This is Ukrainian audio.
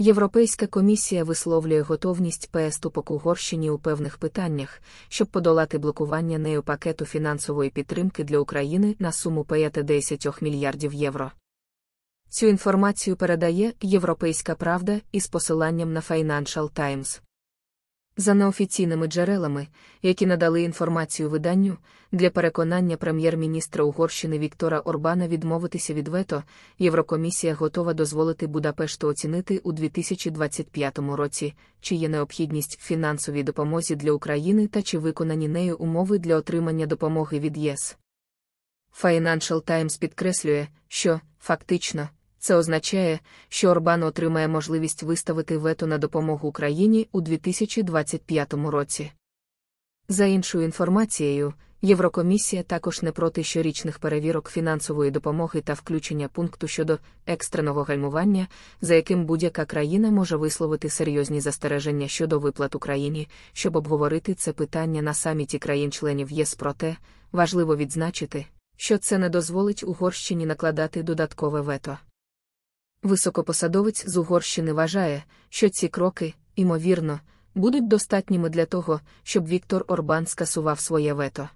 Європейська комісія висловлює готовність ПС Угорщині у певних питаннях, щоб подолати блокування нею пакету фінансової підтримки для України на суму 5-10 мільярдів євро. Цю інформацію передає Європейська Правда із посиланням на Financial Times. За неофіційними джерелами, які надали інформацію виданню, для переконання прем'єр-міністра Угорщини Віктора Орбана відмовитися від вето, Єврокомісія готова дозволити Будапешту оцінити у 2025 році, чи є необхідність фінансовій допомозі для України та чи виконані нею умови для отримання допомоги від ЄС. Financial Times підкреслює, що фактично це означає, що Орбан отримає можливість виставити вето на допомогу Україні у 2025 році. За іншою інформацією, Єврокомісія також не проти щорічних перевірок фінансової допомоги та включення пункту щодо екстреного гальмування, за яким будь-яка країна може висловити серйозні застереження щодо виплат Україні, щоб обговорити це питання на саміті країн-членів ЄС. Проте важливо відзначити, що це не дозволить Угорщині накладати додаткове вето високопосадовець з Угорщини вважає, що ці кроки, ймовірно, будуть достатніми для того, щоб Віктор Орбан скасував своє вето.